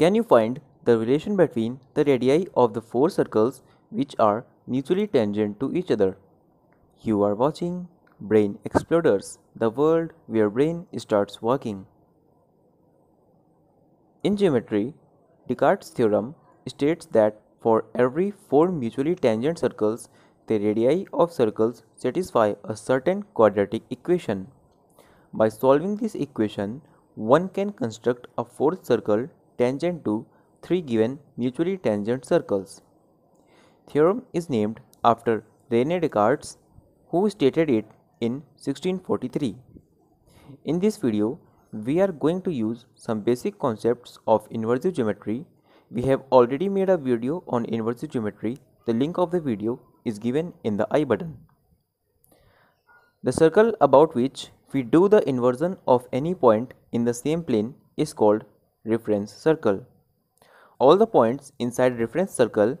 Can you find the relation between the radii of the four circles which are mutually tangent to each other? You are watching Brain Explorers, the world where brain starts working. In geometry, Descartes' theorem states that for every four mutually tangent circles, the radii of circles satisfy a certain quadratic equation. By solving this equation, one can construct a fourth circle tangent to three given mutually tangent circles. Theorem is named after René Descartes who stated it in 1643. In this video, we are going to use some basic concepts of inversive geometry. We have already made a video on inversive geometry. The link of the video is given in the I button. The circle about which we do the inversion of any point in the same plane is called reference circle. All the points inside reference circle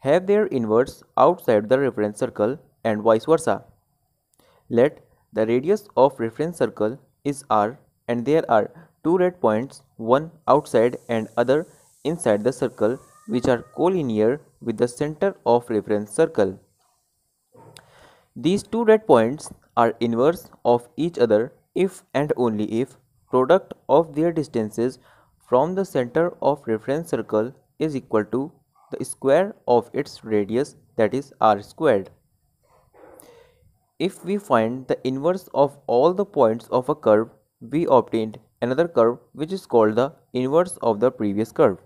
have their inverse outside the reference circle and vice versa. Let the radius of reference circle is r and there are two red points, one outside and other inside the circle which are collinear with the center of reference circle. These two red points are inverse of each other if and only if product of their distances from the center of reference circle is equal to the square of its radius that is r squared. If we find the inverse of all the points of a curve, we obtained another curve which is called the inverse of the previous curve.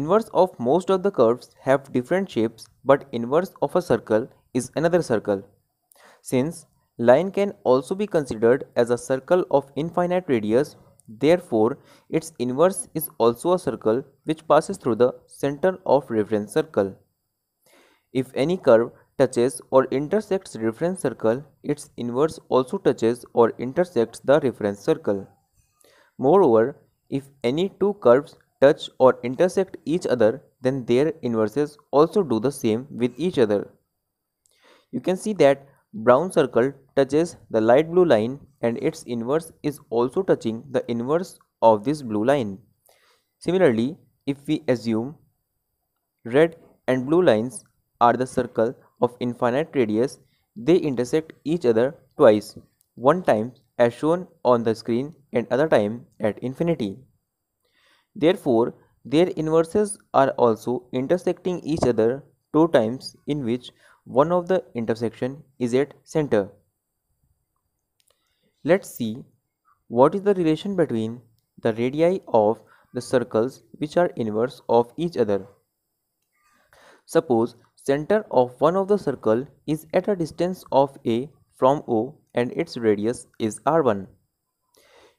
Inverse of most of the curves have different shapes but inverse of a circle is another circle. Since line can also be considered as a circle of infinite radius Therefore, its inverse is also a circle which passes through the center of reference circle. If any curve touches or intersects reference circle, its inverse also touches or intersects the reference circle. Moreover, if any two curves touch or intersect each other, then their inverses also do the same with each other. You can see that brown circle touches the light blue line and its inverse is also touching the inverse of this blue line. Similarly, if we assume red and blue lines are the circle of infinite radius, they intersect each other twice, one time as shown on the screen and other time at infinity. Therefore, their inverses are also intersecting each other two times in which one of the intersection is at center. Let's see what is the relation between the radii of the circles which are inverse of each other. Suppose center of one of the circle is at a distance of a from O and its radius is r1.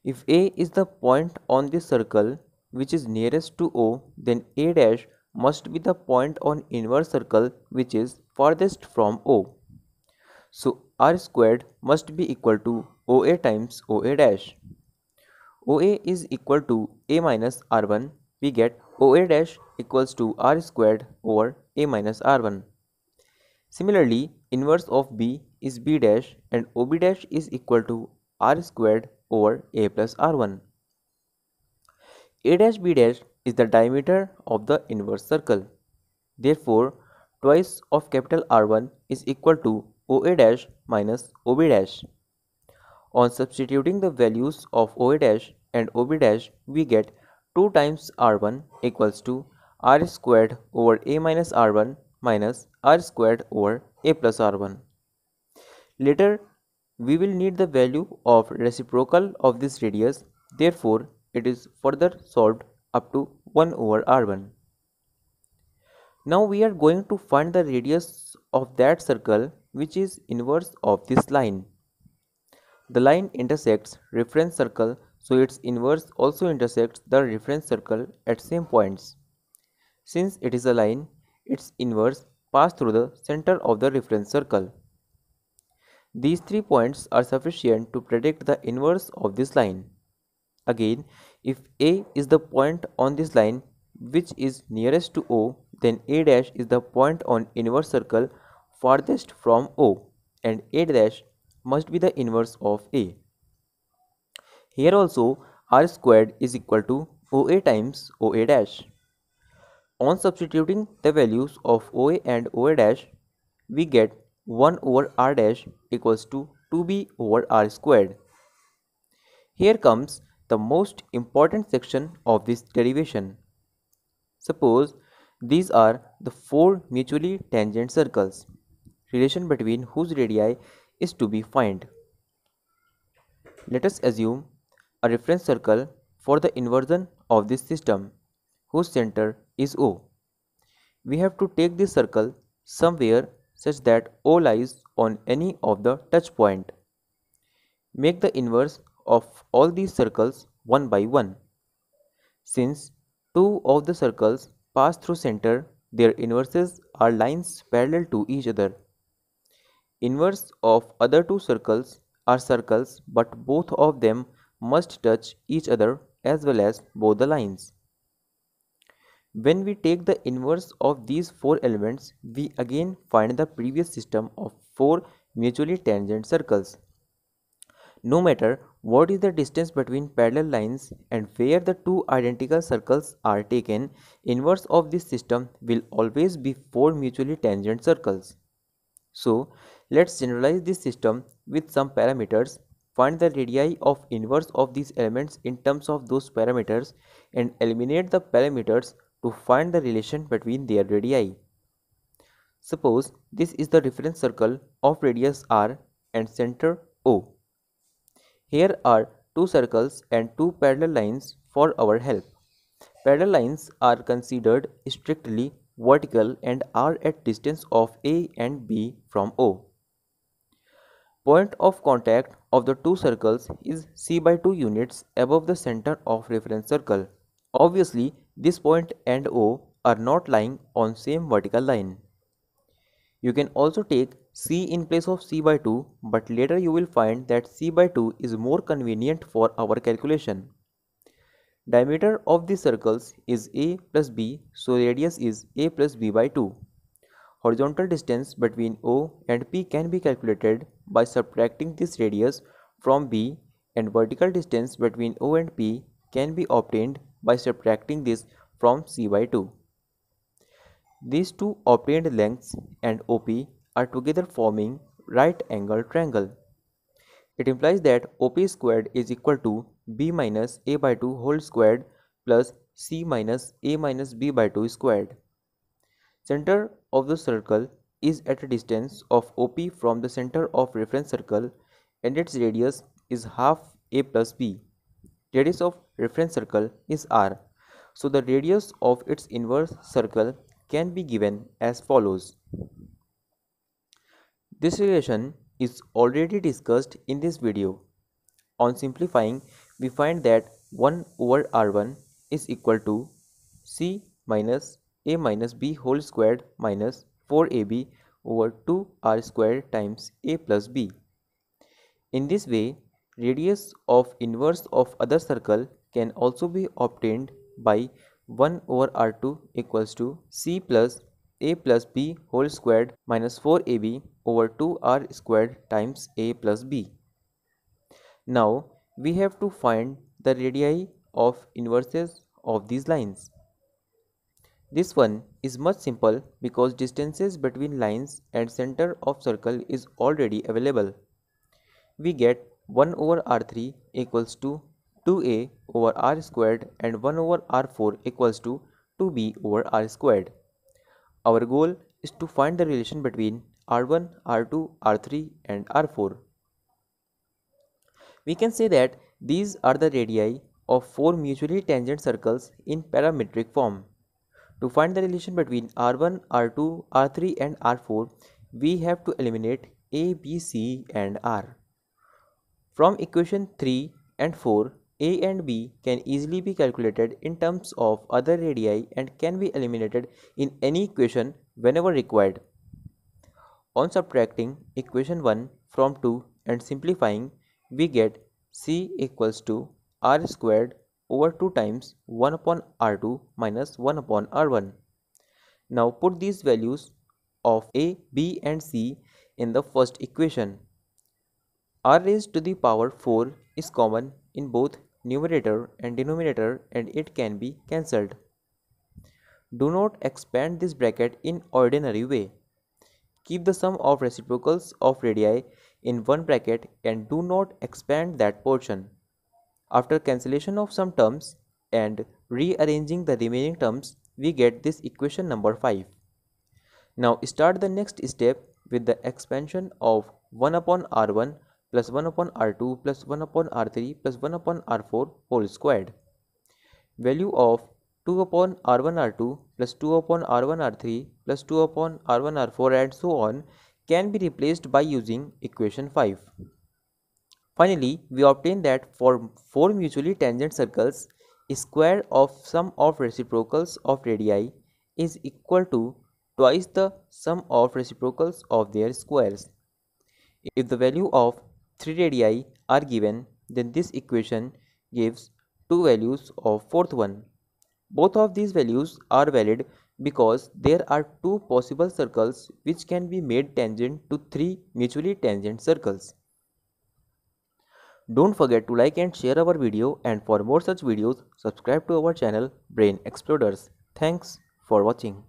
If a is the point on the circle which is nearest to O then a dash must be the point on inverse circle which is farthest from O. So r squared must be equal to OA times OA dash. OA is equal to A minus R1. We get OA dash equals to r squared over A minus R1. Similarly, inverse of B is B dash and OB dash is equal to r squared over A plus R1. A dash B dash is the diameter of the inverse circle. Therefore, twice of capital R1 is equal to OA dash minus OB dash. On substituting the values of OA dash and OB dash, we get 2 times R1 equals to R squared over A minus R1 minus R squared over A plus R1. Later, we will need the value of reciprocal of this radius, therefore, it is further solved up to 1 over R1. Now we are going to find the radius of that circle which is inverse of this line. The line intersects reference circle so its inverse also intersects the reference circle at same points. Since it is a line, its inverse pass through the center of the reference circle. These three points are sufficient to predict the inverse of this line. Again, if A is the point on this line which is nearest to O, then A dash is the point on inverse circle farthest from O and A dash must be the inverse of A. Here also R squared is equal to OA times OA dash. On substituting the values of OA and OA dash, we get 1 over R dash equals to 2B over R squared. Here comes the most important section of this derivation. Suppose these are the four mutually tangent circles relation between whose radii is to be found. Let us assume a reference circle for the inversion of this system whose center is O. We have to take this circle somewhere such that O lies on any of the touch point. Make the inverse of all these circles one by one. Since two of the circles pass through center, their inverses are lines parallel to each other. Inverse of other two circles are circles but both of them must touch each other as well as both the lines. When we take the inverse of these four elements, we again find the previous system of four mutually tangent circles. No matter what is the distance between parallel lines and where the two identical circles are taken, inverse of this system will always be four mutually tangent circles. So, Let's generalize this system with some parameters, find the radii of inverse of these elements in terms of those parameters and eliminate the parameters to find the relation between their radii. Suppose this is the reference circle of radius r and center O. Here are two circles and two parallel lines for our help. Parallel lines are considered strictly vertical and are at distance of A and B from O. Point of contact of the two circles is c by 2 units above the center of reference circle. Obviously, this point and O are not lying on same vertical line. You can also take c in place of c by 2 but later you will find that c by 2 is more convenient for our calculation. Diameter of the circles is a plus b so radius is a plus b by 2. Horizontal distance between O and P can be calculated by subtracting this radius from B and vertical distance between O and P can be obtained by subtracting this from C by 2. These two obtained lengths and OP are together forming right angle triangle. It implies that OP squared is equal to B minus A by 2 whole squared plus C minus A minus B by 2 squared. Center of the circle is at a distance of OP from the center of reference circle and its radius is half A plus B. Radius of reference circle is R. So the radius of its inverse circle can be given as follows. This relation is already discussed in this video. On simplifying, we find that 1 over R1 is equal to C minus A minus B whole squared minus 4ab over 2r square times a plus b. In this way, radius of inverse of other circle can also be obtained by 1 over r2 equals to c plus a plus b whole squared minus 4ab over 2r squared times a plus b. Now, we have to find the radii of inverses of these lines. This one is much simple because distances between lines and center of circle is already available. We get 1 over r3 equals to 2a over r squared and 1 over r4 equals to 2b over r squared. Our goal is to find the relation between r1, r2, r3 and r4. We can say that these are the radii of four mutually tangent circles in parametric form. To find the relation between R1, R2, R3 and R4, we have to eliminate A, B, C and R. From equation 3 and 4, A and B can easily be calculated in terms of other radii and can be eliminated in any equation whenever required. On subtracting equation 1 from 2 and simplifying, we get C equals to R squared over 2 times 1 upon r2 minus 1 upon r1. Now put these values of a, b and c in the first equation. r raised to the power 4 is common in both numerator and denominator and it can be cancelled. Do not expand this bracket in ordinary way. Keep the sum of reciprocals of radii in one bracket and do not expand that portion. After cancellation of some terms and rearranging the remaining terms, we get this equation number 5. Now start the next step with the expansion of 1 upon r1 plus 1 upon r2 plus 1 upon r3 plus 1 upon r4 whole squared. Value of 2 upon r1 r2 plus 2 upon r1 r3 plus 2 upon r1 r4 and so on can be replaced by using equation 5. Finally, we obtain that for four mutually tangent circles, square of sum of reciprocals of radii is equal to twice the sum of reciprocals of their squares. If the value of 3 radii are given, then this equation gives two values of fourth one. Both of these values are valid because there are two possible circles which can be made tangent to three mutually tangent circles. Don't forget to like and share our video and for more such videos subscribe to our channel Brain Exploders. Thanks for watching.